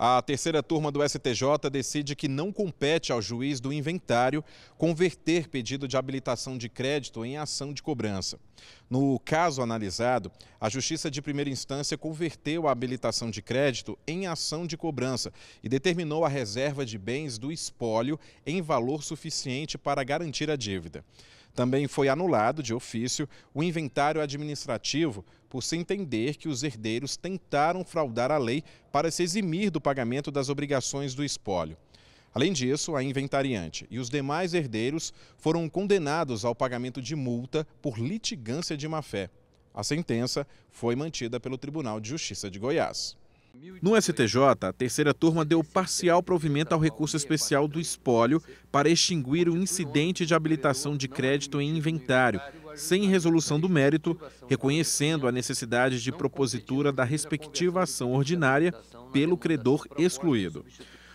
A terceira turma do STJ decide que não compete ao juiz do inventário converter pedido de habilitação de crédito em ação de cobrança. No caso analisado, a Justiça de Primeira Instância converteu a habilitação de crédito em ação de cobrança e determinou a reserva de bens do espólio em valor suficiente para garantir a dívida. Também foi anulado de ofício o inventário administrativo por se entender que os herdeiros tentaram fraudar a lei para se eximir do pagamento das obrigações do espólio. Além disso, a inventariante e os demais herdeiros foram condenados ao pagamento de multa por litigância de má-fé. A sentença foi mantida pelo Tribunal de Justiça de Goiás. No STJ, a terceira turma deu parcial provimento ao recurso especial do espólio para extinguir o incidente de habilitação de crédito em inventário, sem resolução do mérito, reconhecendo a necessidade de propositura da respectiva ação ordinária pelo credor excluído.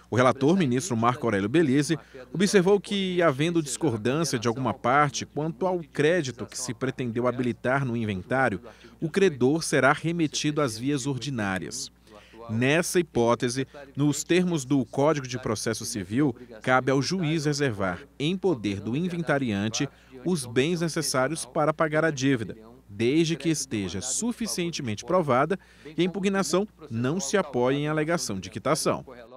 O relator, ministro Marco Aurélio Belize, observou que, havendo discordância de alguma parte quanto ao crédito que se pretendeu habilitar no inventário, o credor será remetido às vias ordinárias. Nessa hipótese, nos termos do Código de Processo Civil, cabe ao juiz reservar, em poder do inventariante, os bens necessários para pagar a dívida, desde que esteja suficientemente provada e a impugnação não se apoie em alegação de quitação.